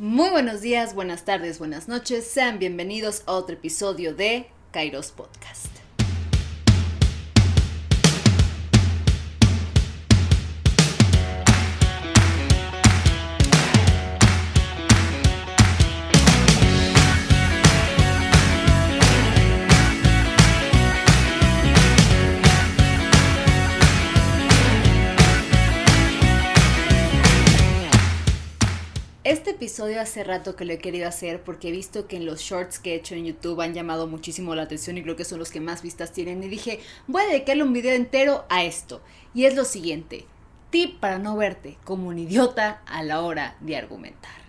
Muy buenos días, buenas tardes, buenas noches. Sean bienvenidos a otro episodio de Kairos Podcast. episodio hace rato que lo he querido hacer porque he visto que en los shorts que he hecho en YouTube han llamado muchísimo la atención y creo que son los que más vistas tienen y dije, voy a dedicarle un video entero a esto. Y es lo siguiente, tip para no verte como un idiota a la hora de argumentar.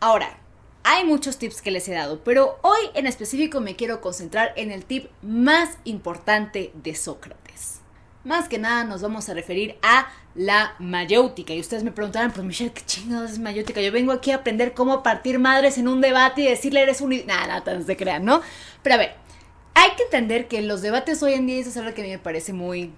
Ahora, hay muchos tips que les he dado, pero hoy en específico me quiero concentrar en el tip más importante de Sócrates más que nada nos vamos a referir a la mayéutica. Y ustedes me preguntarán, pues Michelle, ¿qué chingados es mayótica? Yo vengo aquí a aprender cómo partir madres en un debate y decirle eres un... Nada, nada, no se crean, ¿no? Pero a ver, hay que entender que los debates hoy en día, es algo que a mí me parece muy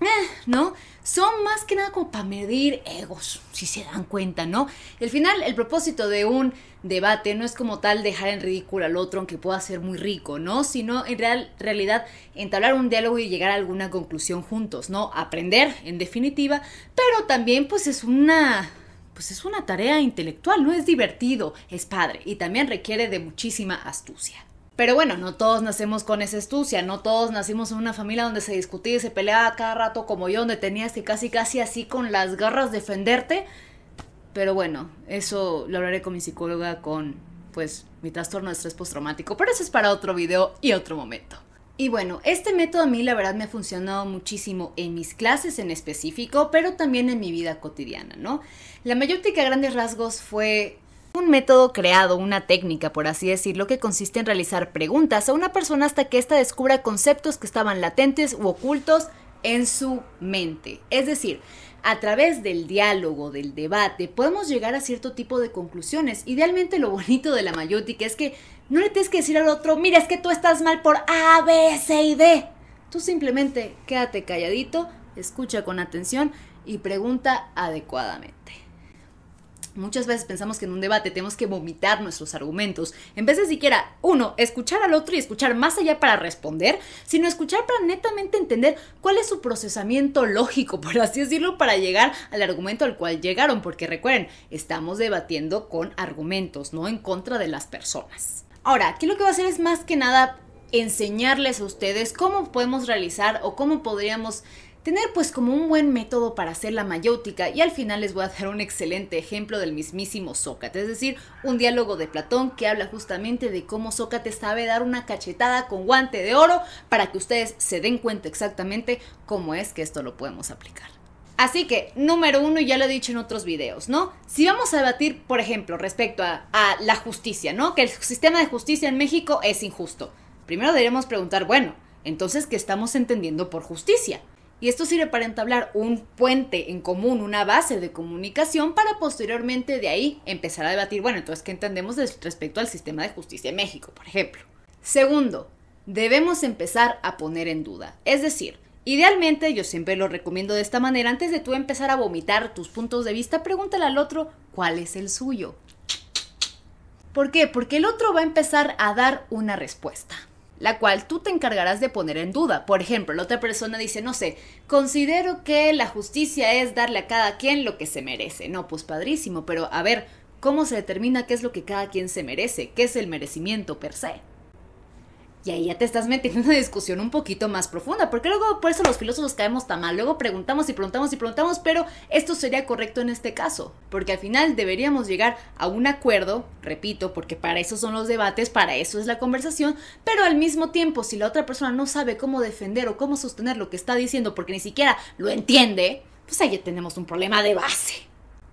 eh, ¿no? Son más que nada como para medir egos, si se dan cuenta, ¿no? Al final, el propósito de un debate no es como tal dejar en ridículo al otro, aunque pueda ser muy rico, ¿no? Sino en realidad entablar un diálogo y llegar a alguna conclusión juntos, ¿no? Aprender, en definitiva, pero también pues es una pues es una tarea intelectual, no es divertido, es padre y también requiere de muchísima astucia. Pero bueno, no todos nacemos con esa astucia, no todos nacimos en una familia donde se discutía y se peleaba cada rato como yo, donde tenías que casi casi así con las garras defenderte. Pero bueno, eso lo hablaré con mi psicóloga con pues mi trastorno de estrés postraumático, pero eso es para otro video y otro momento. Y bueno, este método a mí la verdad me ha funcionado muchísimo en mis clases en específico, pero también en mi vida cotidiana, ¿no? La que a grandes rasgos fue un método creado, una técnica, por así decirlo, que consiste en realizar preguntas a una persona hasta que ésta descubra conceptos que estaban latentes u ocultos en su mente. Es decir, a través del diálogo, del debate, podemos llegar a cierto tipo de conclusiones. Idealmente lo bonito de la mayótica es que no le tienes que decir al otro, mira, es que tú estás mal por A, B, C y D. Tú simplemente quédate calladito, escucha con atención y pregunta adecuadamente. Muchas veces pensamos que en un debate tenemos que vomitar nuestros argumentos, en vez de siquiera, uno, escuchar al otro y escuchar más allá para responder, sino escuchar para netamente entender cuál es su procesamiento lógico, por así decirlo, para llegar al argumento al cual llegaron, porque recuerden, estamos debatiendo con argumentos, no en contra de las personas. Ahora, aquí lo que voy a hacer es más que nada enseñarles a ustedes cómo podemos realizar o cómo podríamos tener pues como un buen método para hacer la mayótica y al final les voy a dar un excelente ejemplo del mismísimo Sócrates, es decir, un diálogo de Platón que habla justamente de cómo Sócrates sabe dar una cachetada con guante de oro para que ustedes se den cuenta exactamente cómo es que esto lo podemos aplicar. Así que, número uno, ya lo he dicho en otros videos, ¿no? Si vamos a debatir, por ejemplo, respecto a, a la justicia, ¿no? Que el sistema de justicia en México es injusto. Primero deberíamos preguntar, bueno, entonces, ¿qué estamos entendiendo por justicia? Y esto sirve para entablar un puente en común, una base de comunicación para posteriormente de ahí empezar a debatir, bueno, entonces, ¿qué entendemos respecto al sistema de justicia en México, por ejemplo? Segundo, debemos empezar a poner en duda. Es decir, Idealmente, yo siempre lo recomiendo de esta manera, antes de tú empezar a vomitar tus puntos de vista, pregúntale al otro cuál es el suyo. ¿Por qué? Porque el otro va a empezar a dar una respuesta la cual tú te encargarás de poner en duda. Por ejemplo, la otra persona dice, no sé, considero que la justicia es darle a cada quien lo que se merece. No, pues padrísimo, pero a ver, ¿cómo se determina qué es lo que cada quien se merece? ¿Qué es el merecimiento per se? Y ahí ya te estás metiendo en una discusión un poquito más profunda, porque luego por eso los filósofos caemos tan mal, luego preguntamos y preguntamos y preguntamos, pero esto sería correcto en este caso, porque al final deberíamos llegar a un acuerdo, repito, porque para eso son los debates, para eso es la conversación, pero al mismo tiempo si la otra persona no sabe cómo defender o cómo sostener lo que está diciendo porque ni siquiera lo entiende, pues ahí ya tenemos un problema de base.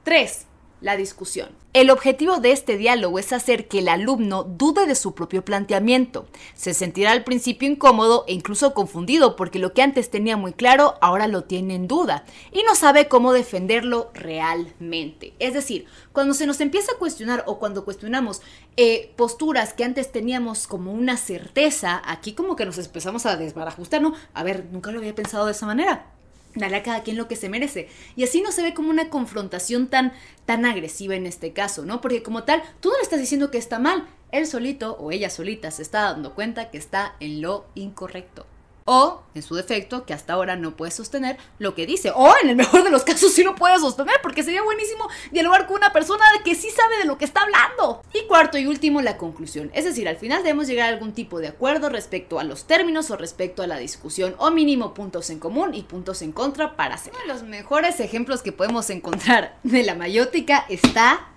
3 la discusión. El objetivo de este diálogo es hacer que el alumno dude de su propio planteamiento. Se sentirá al principio incómodo e incluso confundido porque lo que antes tenía muy claro ahora lo tiene en duda y no sabe cómo defenderlo realmente. Es decir, cuando se nos empieza a cuestionar o cuando cuestionamos eh, posturas que antes teníamos como una certeza, aquí como que nos empezamos a desbarajustar, ¿no? A ver, nunca lo había pensado de esa manera Dale a cada quien lo que se merece. Y así no se ve como una confrontación tan, tan agresiva en este caso, ¿no? Porque como tal, tú no le estás diciendo que está mal. Él solito o ella solita se está dando cuenta que está en lo incorrecto. O, en su defecto, que hasta ahora no puede sostener lo que dice. O, en el mejor de los casos, sí lo puede sostener, porque sería buenísimo dialogar con una persona que sí sabe de lo que está hablando. Y cuarto y último, la conclusión. Es decir, al final debemos llegar a algún tipo de acuerdo respecto a los términos o respecto a la discusión, o mínimo puntos en común y puntos en contra para hacer. Uno de los mejores ejemplos que podemos encontrar de la mayótica está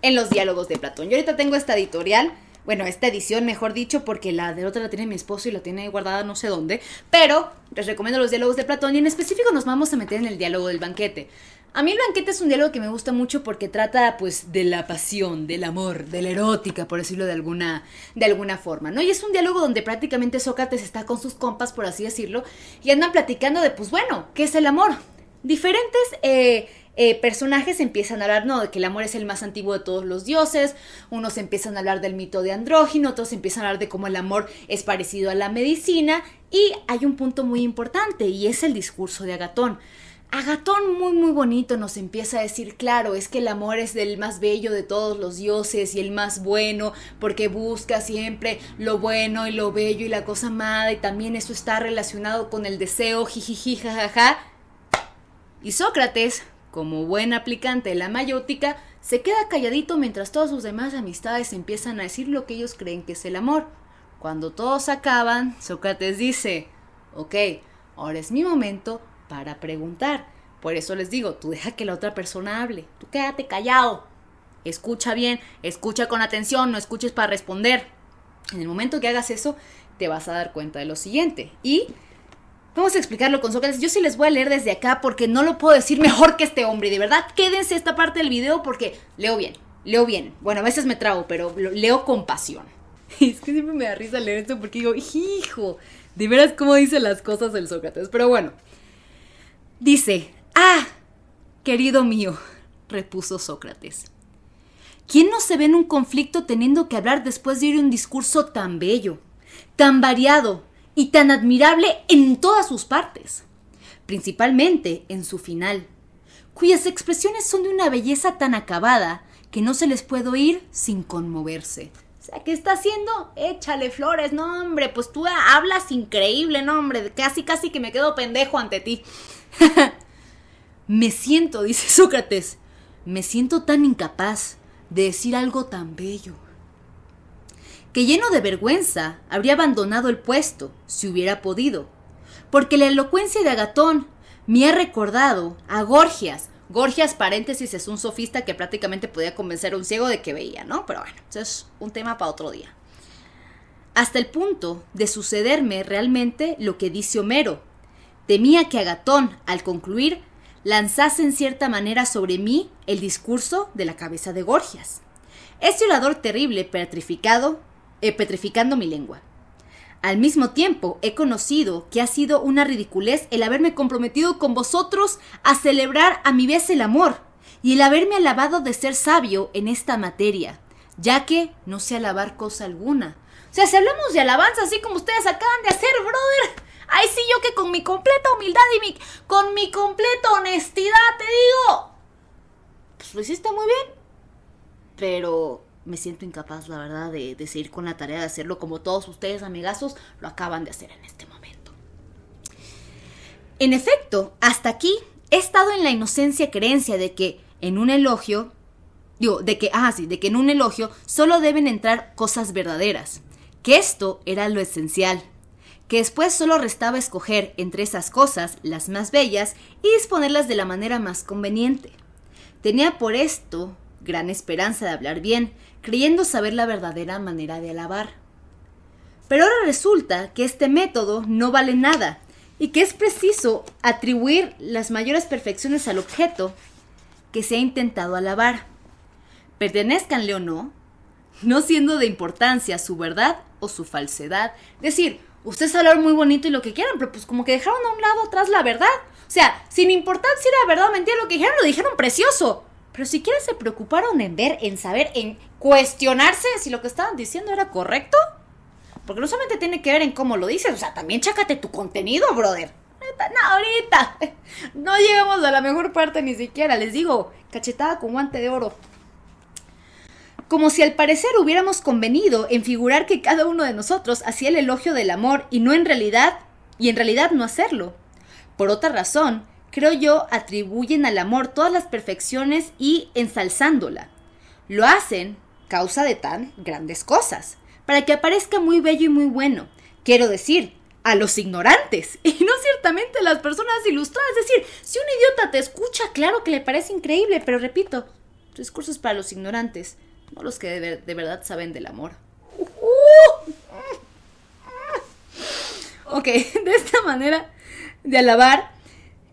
en los diálogos de Platón. Yo ahorita tengo esta editorial bueno, esta edición, mejor dicho, porque la de otra la tiene mi esposo y la tiene guardada no sé dónde, pero les recomiendo los diálogos de Platón y en específico nos vamos a meter en el diálogo del banquete. A mí el banquete es un diálogo que me gusta mucho porque trata pues de la pasión, del amor, de la erótica, por decirlo de alguna, de alguna forma, ¿no? Y es un diálogo donde prácticamente Sócrates está con sus compas, por así decirlo, y andan platicando de pues bueno, ¿qué es el amor? Diferentes eh, eh, personajes empiezan a hablar, no, de que el amor es el más antiguo de todos los dioses, unos empiezan a hablar del mito de andrógino, otros empiezan a hablar de cómo el amor es parecido a la medicina, y hay un punto muy importante, y es el discurso de Agatón. Agatón muy muy bonito nos empieza a decir, claro, es que el amor es el más bello de todos los dioses y el más bueno, porque busca siempre lo bueno y lo bello y la cosa amada, y también eso está relacionado con el deseo, jijiji, jajaja. Y Sócrates como buen aplicante de la mayótica, se queda calladito mientras todas sus demás amistades empiezan a decir lo que ellos creen que es el amor. Cuando todos acaban, Sócrates dice, ok, ahora es mi momento para preguntar. Por eso les digo, tú deja que la otra persona hable, tú quédate callado, escucha bien, escucha con atención, no escuches para responder. En el momento que hagas eso, te vas a dar cuenta de lo siguiente. Y Vamos a explicarlo con Sócrates. Yo sí les voy a leer desde acá porque no lo puedo decir mejor que este hombre. De verdad, quédense esta parte del video porque leo bien, leo bien. Bueno, a veces me trago, pero leo con pasión. Es que siempre me da risa leer esto porque digo, hijo, de veras cómo dice las cosas el Sócrates. Pero bueno, dice, ah, querido mío, repuso Sócrates. ¿Quién no se ve en un conflicto teniendo que hablar después de ir un discurso tan bello, tan variado, y tan admirable en todas sus partes, principalmente en su final, cuyas expresiones son de una belleza tan acabada que no se les puede oír sin conmoverse. O sea, ¿qué está haciendo? Échale flores, no hombre, pues tú hablas increíble, no hombre, casi casi que me quedo pendejo ante ti. me siento, dice Sócrates, me siento tan incapaz de decir algo tan bello que lleno de vergüenza habría abandonado el puesto si hubiera podido, porque la elocuencia de Agatón me ha recordado a Gorgias. Gorgias, paréntesis, es un sofista que prácticamente podía convencer a un ciego de que veía, ¿no? Pero bueno, eso es un tema para otro día. Hasta el punto de sucederme realmente lo que dice Homero. Temía que Agatón, al concluir, lanzase en cierta manera sobre mí el discurso de la cabeza de Gorgias. ese orador terrible, petrificado, eh, petrificando mi lengua. Al mismo tiempo, he conocido que ha sido una ridiculez el haberme comprometido con vosotros a celebrar a mi vez el amor y el haberme alabado de ser sabio en esta materia, ya que no sé alabar cosa alguna. O sea, si hablamos de alabanza así como ustedes acaban de hacer, brother, ahí sí yo que con mi completa humildad y mi, con mi completa honestidad te digo, pues lo hiciste muy bien, pero me siento incapaz, la verdad, de, seguir con la tarea de hacerlo como todos ustedes, amigazos, lo acaban de hacer en este momento. En efecto, hasta aquí he estado en la inocencia creencia de que en un elogio, digo, de que, ah, sí, de que en un elogio solo deben entrar cosas verdaderas, que esto era lo esencial, que después solo restaba escoger entre esas cosas las más bellas y disponerlas de la manera más conveniente. Tenía por esto gran esperanza de hablar bien, creyendo saber la verdadera manera de alabar. Pero ahora resulta que este método no vale nada y que es preciso atribuir las mayores perfecciones al objeto que se ha intentado alabar, pertenezcanle o no, no siendo de importancia su verdad o su falsedad. Es Decir, ustedes hablaron muy bonito y lo que quieran, pero pues como que dejaron a un lado atrás la verdad. O sea, sin importar si era verdad o mentira lo que dijeron, lo dijeron precioso pero siquiera se preocuparon en ver, en saber, en cuestionarse si lo que estaban diciendo era correcto. Porque no solamente tiene que ver en cómo lo dices, o sea, también chácate tu contenido, brother. No, ahorita. No llegamos a la mejor parte ni siquiera, les digo, cachetada con guante de oro. Como si al parecer hubiéramos convenido en figurar que cada uno de nosotros hacía el elogio del amor y no en realidad, y en realidad no hacerlo. Por otra razón, creo yo, atribuyen al amor todas las perfecciones y ensalzándola. Lo hacen causa de tan grandes cosas, para que aparezca muy bello y muy bueno. Quiero decir, a los ignorantes, y no ciertamente a las personas ilustradas. Es decir, si un idiota te escucha, claro que le parece increíble, pero repito, discursos para los ignorantes, no los que de, verdad saben del amor. Ok, de esta manera de alabar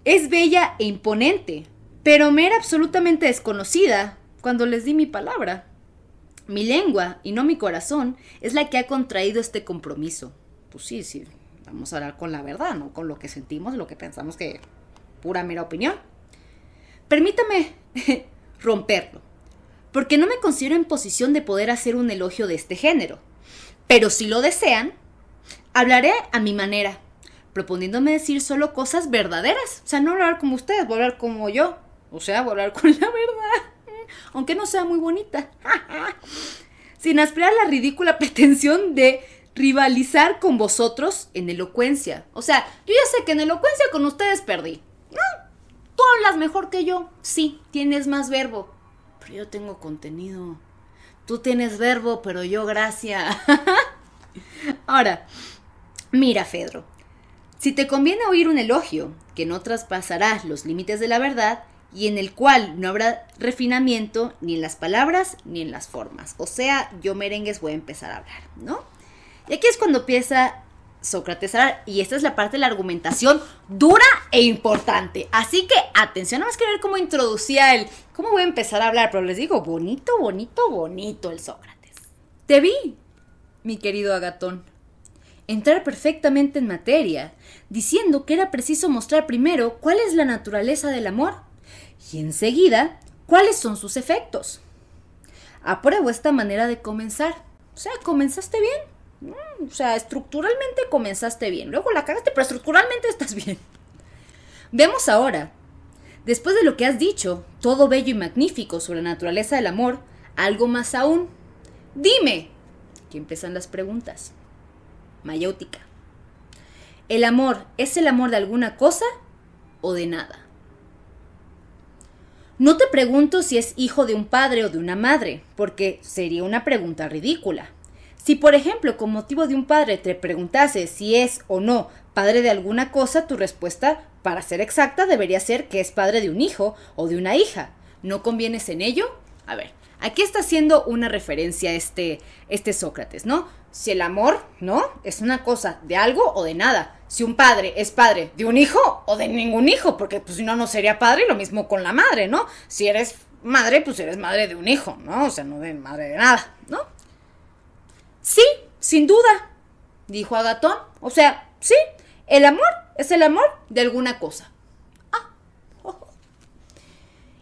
es bella e imponente, pero me era absolutamente desconocida cuando les di mi palabra. Mi lengua, y no mi corazón, es la que ha contraído este compromiso. Pues sí, sí, vamos a hablar con la verdad, no con lo que sentimos, lo que pensamos que pura mera opinión. Permítame romperlo, porque no me considero en posición de poder hacer un elogio de este género. Pero si lo desean, hablaré a mi manera, proponiéndome decir solo cosas verdaderas. O sea, no hablar como ustedes, voy a hablar como yo. O sea, voy a hablar con la verdad. Aunque no sea muy bonita. Sin aspirar la ridícula pretensión de rivalizar con vosotros en elocuencia. O sea, yo ya sé que en elocuencia con ustedes perdí. Tú hablas mejor que yo. Sí, tienes más verbo. Pero yo tengo contenido. Tú tienes verbo, pero yo gracia. Ahora, mira, Fedro. Si te conviene oír un elogio, que no traspasarás los límites de la verdad, y en el cual no habrá refinamiento ni en las palabras ni en las formas. O sea, yo merengues voy a empezar a hablar, ¿no? Y aquí es cuando empieza Sócrates a y esta es la parte de la argumentación dura e importante. Así que atención, no más que ver cómo introducía el, cómo voy a empezar a hablar, pero les digo, bonito, bonito, bonito el Sócrates. Te vi, mi querido Agatón entrar perfectamente en materia, diciendo que era preciso mostrar primero cuál es la naturaleza del amor y enseguida cuáles son sus efectos. Apruebo esta manera de comenzar. O sea, comenzaste bien. Mm, o sea, estructuralmente comenzaste bien. Luego la cagaste, pero estructuralmente estás bien. Vemos ahora, después de lo que has dicho, todo bello y magnífico sobre la naturaleza del amor, algo más aún. Dime. Aquí empiezan las preguntas. Mayótica. ¿El amor es el amor de alguna cosa o de nada? No te pregunto si es hijo de un padre o de una madre, porque sería una pregunta ridícula. Si, por ejemplo, con motivo de un padre te preguntase si es o no padre de alguna cosa, tu respuesta, para ser exacta, debería ser que es padre de un hijo o de una hija. ¿No convienes en ello? A ver, aquí está haciendo una referencia este, este Sócrates, ¿no? si el amor, ¿no? Es una cosa de algo o de nada. Si un padre es padre de un hijo o de ningún hijo, porque pues si no, no sería padre, lo mismo con la madre, ¿no? Si eres madre, pues eres madre de un hijo, ¿no? O sea, no de madre de nada, ¿no? Sí, sin duda, dijo Agatón. O sea, sí, el amor es el amor de alguna cosa. Ah.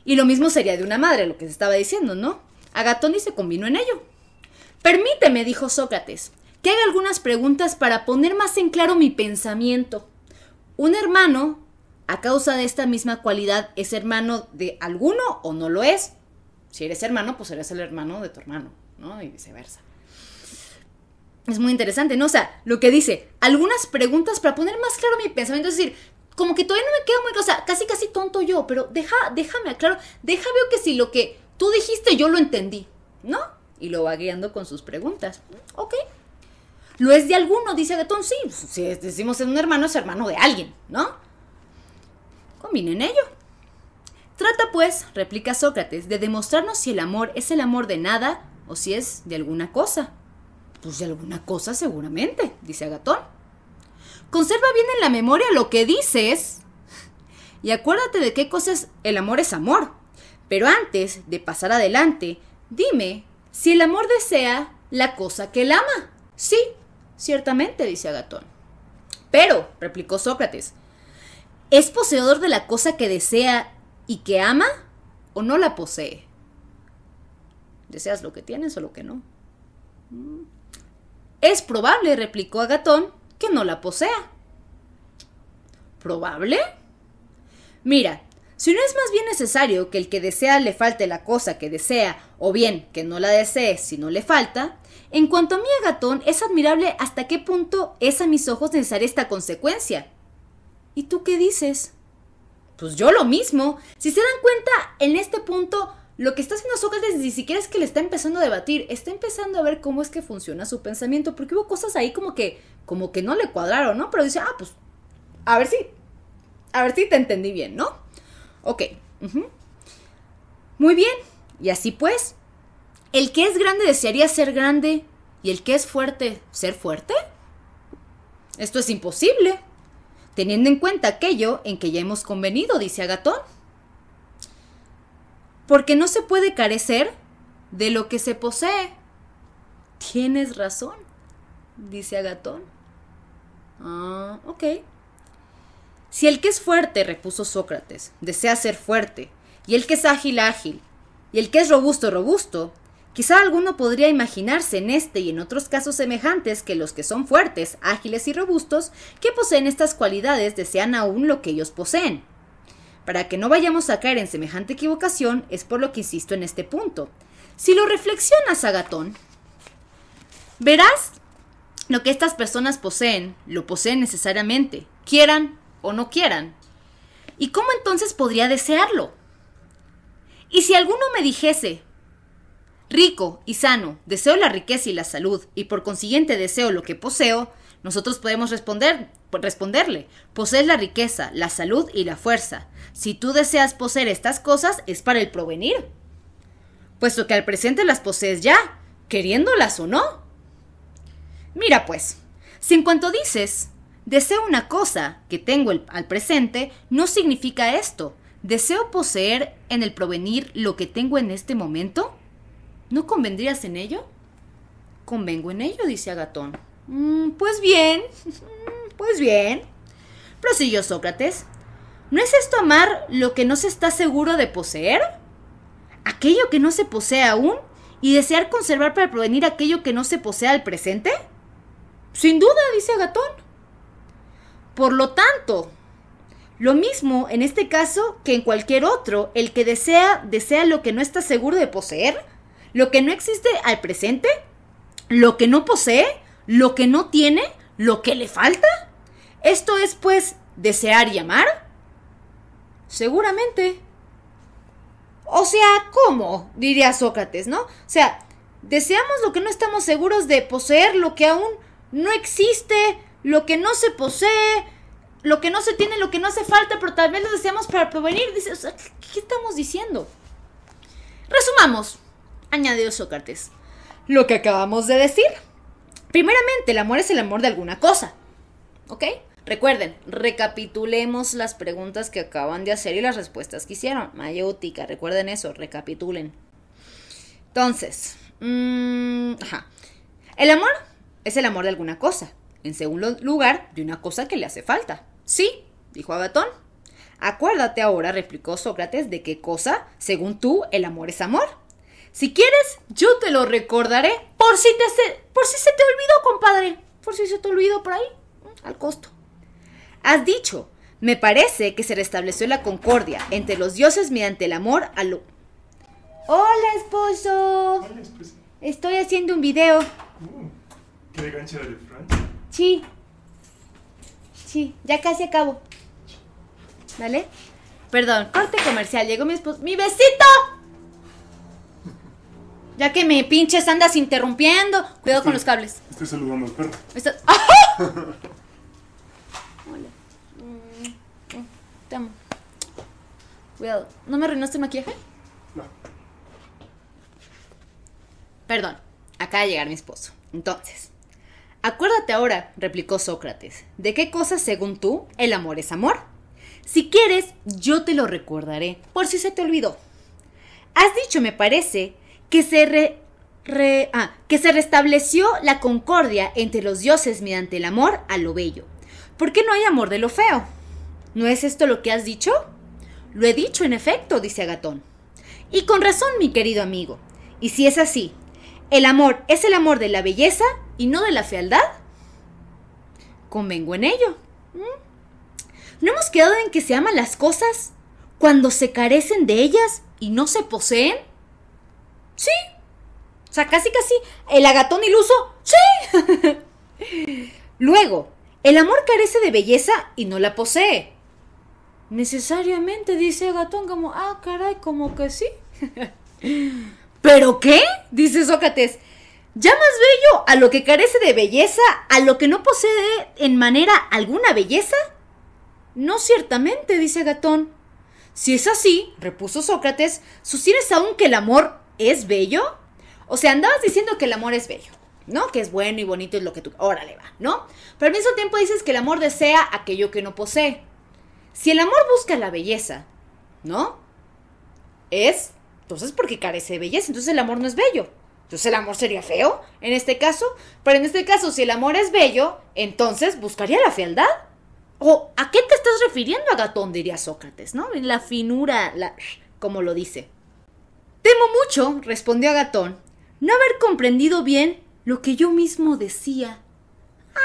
Y lo mismo sería de una madre, lo que se estaba diciendo, ¿no? Agatón y se combinó en ello. Permíteme, dijo Sócrates, que haga algunas preguntas para poner más en claro mi pensamiento. Un hermano, a causa de esta misma cualidad, es hermano de alguno o no lo es. Si eres hermano, pues eres el hermano de tu hermano, ¿no? Y viceversa. Es muy interesante, ¿no? O sea, lo que dice, algunas preguntas para poner más claro mi pensamiento, es decir, como que todavía no me queda muy claro, o sea, casi casi tonto yo, pero deja, déjame aclaro, Déjame veo que si lo que tú dijiste yo lo entendí, ¿no? y lo va guiando con sus preguntas. Ok. Lo es de alguno, dice Agatón. Sí, si decimos es un hermano, es hermano de alguien, ¿no? Combinen ello. Trata pues, replica Sócrates, de demostrarnos si el amor es el amor de nada o si es de alguna cosa. Pues de alguna cosa seguramente, dice Agatón. Conserva bien en la memoria lo que dices y acuérdate de qué cosas el amor es amor. Pero antes de pasar adelante, dime si el amor desea la cosa que él ama. Sí, ciertamente, dice Agatón. Pero, replicó Sócrates, ¿es poseedor de la cosa que desea y que ama o no la posee? ¿Deseas lo que tienes o lo que no? Mm. Es probable, replicó Agatón, que no la posea. ¿Probable? Mira, si no es más bien necesario que el que desea le falte la cosa que desea, o bien que no la desee si no le falta, en cuanto a mí Agatón, es admirable hasta qué punto es a mis ojos necesaria esta consecuencia. ¿Y tú qué dices? Pues yo lo mismo. Si se dan cuenta, en este punto, lo que está haciendo Sócrates ni siquiera es que le está empezando a debatir, está empezando a ver cómo es que funciona su pensamiento, porque hubo cosas ahí como que, como que no le cuadraron, ¿no? Pero dice, ah, pues, a ver si, a ver si te entendí bien, ¿no? Ok. Muy bien. Y así pues, ¿el que es grande desearía ser grande y el que es fuerte ser fuerte? Esto es imposible, teniendo en cuenta aquello en que ya hemos convenido, dice Agatón. Porque no se puede carecer de lo que se posee. Tienes razón, dice Agatón. Ah, ok. Si el que es fuerte, repuso Sócrates, desea ser fuerte, y el que es ágil, ágil, y el que es robusto, robusto, quizá alguno podría imaginarse en este y en otros casos semejantes que los que son fuertes, ágiles y robustos, que poseen estas cualidades, desean aún lo que ellos poseen. Para que no vayamos a caer en semejante equivocación, es por lo que insisto en este punto. Si lo reflexionas, Agatón, verás lo que estas personas poseen, lo poseen necesariamente, quieran o no quieran? ¿Y cómo entonces podría desearlo? Y si alguno me dijese, rico y sano, deseo la riqueza y la salud, y por consiguiente deseo lo que poseo, nosotros podemos responder, responderle, posees la riqueza, la salud y la fuerza. Si tú deseas poseer estas cosas, es para el provenir. Puesto que al presente las posees ya, queriéndolas o no. Mira pues, si en cuanto dices, Deseo una cosa que tengo al presente no significa esto. ¿Deseo poseer en el provenir lo que tengo en este momento? ¿No convendrías en ello? Convengo en ello, dice Agatón. Mm, pues bien, pues bien. Prosiguió Sócrates. ¿No es esto amar lo que no se está seguro de poseer? ¿Aquello que no se posee aún? ¿Y desear conservar para provenir aquello que no se posee al presente? Sin duda, dice Agatón. Por lo tanto, lo mismo en este caso que en cualquier otro, el que desea, desea lo que no está seguro de poseer, lo que no existe al presente, lo que no posee, lo que no tiene, lo que le falta. Esto es pues desear y amar. Seguramente. O sea, ¿cómo? diría Sócrates, ¿no? O sea, deseamos lo que no estamos seguros de poseer, lo que aún no existe, lo que no se posee, lo que no se tiene, lo que no hace falta, pero tal vez lo deseamos para prevenir. ¿qué estamos diciendo? Resumamos, añadió Sócrates, lo que acabamos de decir. Primeramente, el amor es el amor de alguna cosa. ¿Ok? Recuerden, recapitulemos las preguntas que acaban de hacer y las respuestas que hicieron. Mayótica, recuerden eso, recapitulen. Entonces, mm, El amor es el amor de alguna cosa. En segundo lugar, de una cosa que le hace falta. Sí, dijo Agatón. Acuérdate ahora, replicó Sócrates, de qué cosa, según tú, el amor es amor. Si quieres, yo te lo recordaré por si, te se, por si se te olvidó, compadre. Por si se te olvidó por ahí, al costo. Has dicho, me parece que se restableció la concordia entre los dioses mediante el amor a lo... Hola, esposo. Estoy haciendo un video. Uh, Sí, sí, Ya casi acabo. ¿Vale? Perdón, corte comercial. Llegó mi esposo. ¡Mi besito! Ya que me pinches andas interrumpiendo. Cuidado con los cables. Estoy saludando al perro. Hola. Mm, te amo. Cuidado. ¿No me arruinaste el maquillaje? No. Perdón, acaba de llegar mi esposo. Entonces, Acuérdate ahora, replicó Sócrates, ¿de qué cosa, según tú, el amor es amor? Si quieres, yo te lo recordaré, por si se te olvidó. Has dicho, me parece, que se, re, ah, que se restableció la concordia entre los dioses mediante el amor a lo bello. ¿Por qué no hay amor de lo feo? ¿No es esto lo que has dicho? Lo he dicho, en efecto, dice Agatón. Y con razón, mi querido amigo. Y si es así, ¿El amor es el amor de la belleza y no de la fealdad? Convengo en ello. ¿Mm? ¿No hemos quedado en que se aman las cosas cuando se carecen de ellas y no se poseen? Sí. O sea, casi casi el agatón iluso. Sí. Luego, el amor carece de belleza y no la posee. Necesariamente, dice Agatón, como, ah, caray, como que sí. ¿Pero qué? Dice Sócrates. más bello a lo que carece de belleza, a lo que no posee en manera alguna belleza. No ciertamente, dice Gatón. Si es así, repuso Sócrates, ¿sustienes aún que el amor es bello? O sea, andabas diciendo que el amor es bello, ¿no? Que es bueno y bonito es lo que tú... Órale va, ¿no? Pero al mismo tiempo dices que el amor desea aquello que no posee. Si el amor busca la belleza, ¿no? Es entonces, porque carece de belleza, entonces el amor no es bello. Entonces el amor sería feo en este caso, pero en este caso si el amor es bello, entonces buscaría la fealdad. ¿O a qué te estás refiriendo, Agatón? diría Sócrates, ¿no? La finura, la... como lo dice. Temo mucho, respondió Agatón, no haber comprendido bien lo que yo mismo decía. Ah,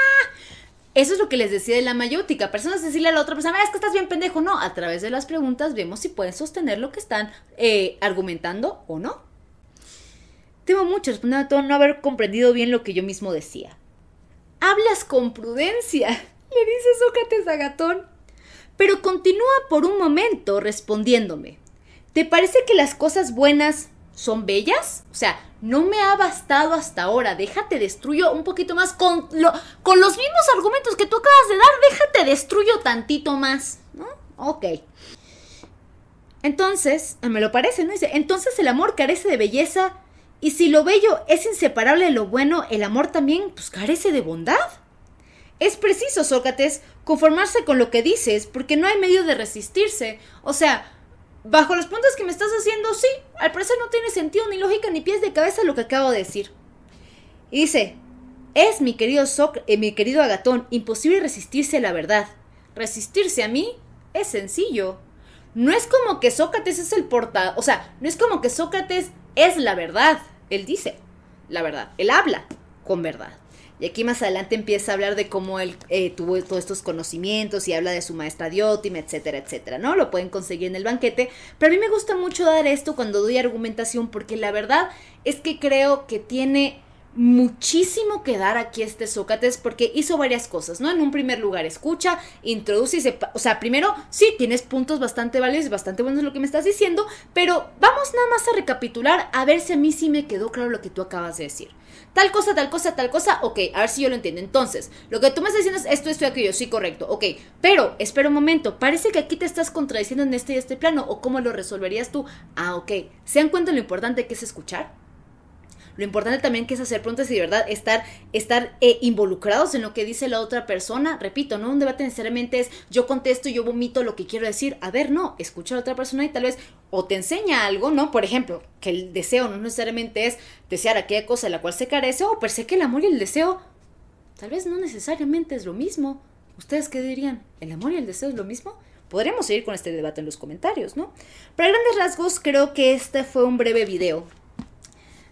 eso es lo que les decía de la mayótica. Personas decirle a la otra persona, ah, es que estás bien pendejo. No, a través de las preguntas vemos si pueden sostener lo que están eh, argumentando o no. Temo mucho respondiendo a todo no haber comprendido bien lo que yo mismo decía. Hablas con prudencia, le dice Sócrates a Pero continúa por un momento respondiéndome. ¿Te parece que las cosas buenas son bellas. O sea, no me ha bastado hasta ahora. Déjate destruyo un poquito más con, lo, con los mismos argumentos que tú acabas de dar. Déjate destruyo tantito más. Ok. Entonces, eh, me lo parece, ¿no? Dice, entonces el amor carece de belleza. Y si lo bello es inseparable de lo bueno, el amor también pues, carece de bondad. Es preciso, Sócrates, conformarse con lo que dices, porque no hay medio de resistirse. O sea, Bajo los puntos que me estás haciendo, sí, al parecer no tiene sentido ni lógica ni pies de cabeza lo que acabo de decir. dice, es mi querido eh, mi querido Agatón, imposible resistirse a la verdad. Resistirse a mí es sencillo. No es como que Sócrates es el portador, o sea, no es como que Sócrates es la verdad. Él dice la verdad, él habla con verdad. Y aquí más adelante empieza a hablar de cómo él eh, tuvo todos estos conocimientos y habla de su maestra Diótima, etcétera, etcétera, ¿no? Lo pueden conseguir en el banquete. Pero a mí me gusta mucho dar esto cuando doy argumentación porque la verdad es que creo que tiene muchísimo que dar aquí este Sócrates porque hizo varias cosas, ¿no? En un primer lugar, escucha, introduce y se... O sea, primero, sí, tienes puntos bastante válidos y bastante buenos lo que me estás diciendo, pero vamos nada más a recapitular a ver si a mí sí me quedó claro lo que tú acabas de decir. Tal cosa, tal cosa, tal cosa, ok, a ver si yo lo entiendo. Entonces, lo que tú me estás diciendo es esto, esto y aquello, sí, correcto, ok, pero espera un momento, parece que aquí te estás contradiciendo en este y este plano, o cómo lo resolverías tú. Ah, ok, ¿se dan cuenta lo importante que es escuchar? Lo importante también que es hacer preguntas y de verdad estar, estar eh, involucrados en lo que dice la otra persona. Repito, no un debate necesariamente es yo contesto, y yo vomito lo que quiero decir. A ver, no, escucha a la otra persona y tal vez o te enseña algo, ¿no? Por ejemplo, que el deseo no necesariamente es desear aquella cosa de la cual se carece o per se que el amor y el deseo tal vez no necesariamente es lo mismo. ¿Ustedes qué dirían? ¿El amor y el deseo es lo mismo? Podremos seguir con este debate en los comentarios, ¿no? Para grandes rasgos, creo que este fue un breve video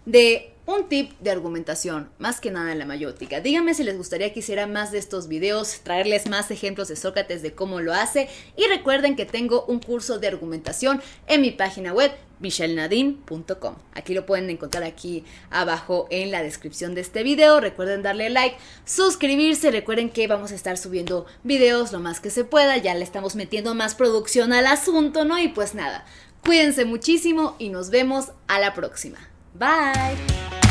de un tip de argumentación, más que nada en la mayótica. Díganme si les gustaría que hiciera más de estos videos, traerles más ejemplos de Sócrates de cómo lo hace y recuerden que tengo un curso de argumentación en mi página web michelnadin.com. Aquí lo pueden encontrar aquí abajo en la descripción de este video. Recuerden darle like, suscribirse. Recuerden que vamos a estar subiendo videos lo más que se pueda. Ya le estamos metiendo más producción al asunto, ¿no? Y pues nada, cuídense muchísimo y nos vemos a la próxima. Bye.